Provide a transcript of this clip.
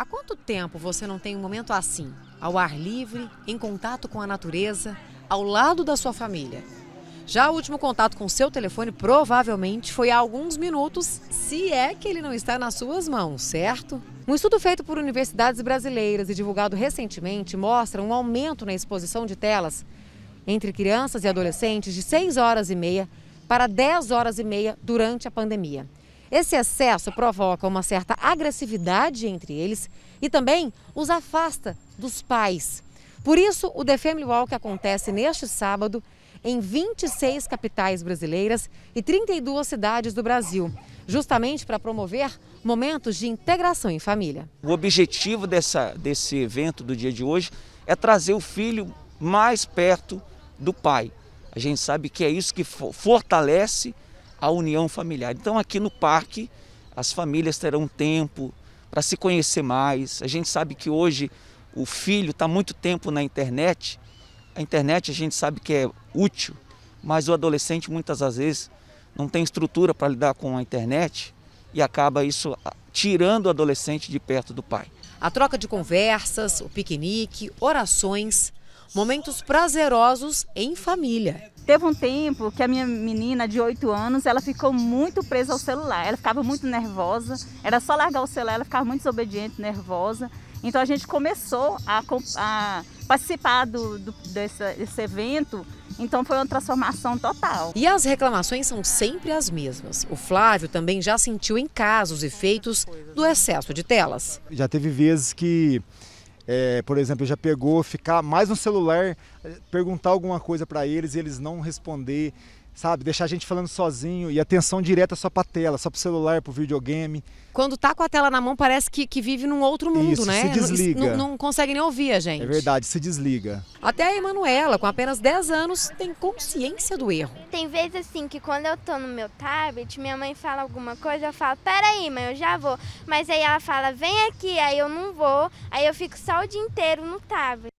Há quanto tempo você não tem um momento assim, ao ar livre, em contato com a natureza, ao lado da sua família? Já o último contato com seu telefone provavelmente foi há alguns minutos, se é que ele não está nas suas mãos, certo? Um estudo feito por universidades brasileiras e divulgado recentemente mostra um aumento na exposição de telas entre crianças e adolescentes de 6 horas e meia para 10 horas e meia durante a pandemia. Esse excesso provoca uma certa agressividade entre eles e também os afasta dos pais. Por isso, o The Family Walk acontece neste sábado em 26 capitais brasileiras e 32 cidades do Brasil, justamente para promover momentos de integração em família. O objetivo dessa, desse evento do dia de hoje é trazer o filho mais perto do pai. A gente sabe que é isso que fortalece a união familiar. Então aqui no parque as famílias terão tempo para se conhecer mais. A gente sabe que hoje o filho está muito tempo na internet. A internet a gente sabe que é útil, mas o adolescente muitas das vezes não tem estrutura para lidar com a internet e acaba isso ah, tirando o adolescente de perto do pai. A troca de conversas, o piquenique, orações, momentos prazerosos em família. Teve um tempo que a minha menina de 8 anos, ela ficou muito presa ao celular. Ela ficava muito nervosa. Era só largar o celular, ela ficava muito desobediente, nervosa. Então a gente começou a, a participar do, do, desse, desse evento então foi uma transformação total. E as reclamações são sempre as mesmas. O Flávio também já sentiu em casa os efeitos do excesso de telas. Já teve vezes que é, por exemplo, já pegou ficar mais no celular, perguntar alguma coisa para eles e eles não responder sabe? Deixar a gente falando sozinho e atenção direta só para tela, só para celular, para videogame. Quando tá com a tela na mão, parece que, que vive num outro mundo, Isso, né? Se desliga. Não, não, consegue nem ouvir a gente. É verdade, se desliga. Até a Emanuela, com apenas 10 anos, tem consciência do erro. Tem vezes assim que quando eu tô no meu tablet, minha mãe fala alguma coisa, eu falo, peraí, mãe, eu já vou. Mas aí ela fala, vem aqui, aí eu não vou, aí eu fico só o dia inteiro no tablet.